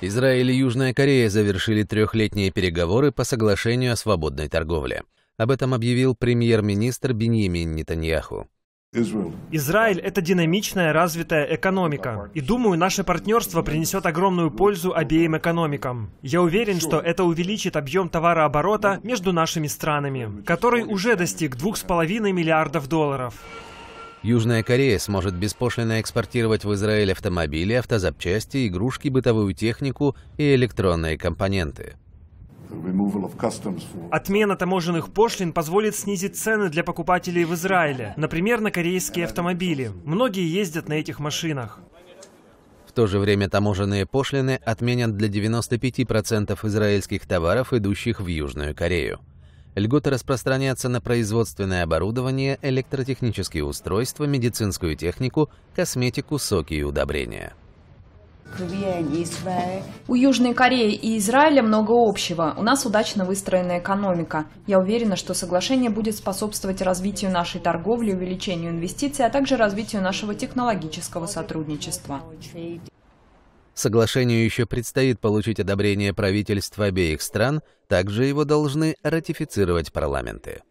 Израиль и Южная Корея завершили трехлетние переговоры по соглашению о свободной торговле. Об этом объявил премьер-министр Беньямин Нетаньяху. Израиль – это динамичная, развитая экономика. И думаю, наше партнерство принесет огромную пользу обеим экономикам. Я уверен, что это увеличит объем товарооборота между нашими странами, который уже достиг 2,5 миллиардов долларов. Южная Корея сможет беспошлино экспортировать в Израиль автомобили, автозапчасти, игрушки, бытовую технику и электронные компоненты. Отмена таможенных пошлин позволит снизить цены для покупателей в Израиле, например, на корейские автомобили. Многие ездят на этих машинах. В то же время таможенные пошлины отменят для 95% израильских товаров, идущих в Южную Корею. Льготы распространятся на производственное оборудование, электротехнические устройства, медицинскую технику, косметику, соки и удобрения. У Южной Кореи и Израиля много общего. У нас удачно выстроена экономика. Я уверена, что соглашение будет способствовать развитию нашей торговли, увеличению инвестиций, а также развитию нашего технологического сотрудничества. Соглашению еще предстоит получить одобрение правительств обеих стран, также его должны ратифицировать парламенты.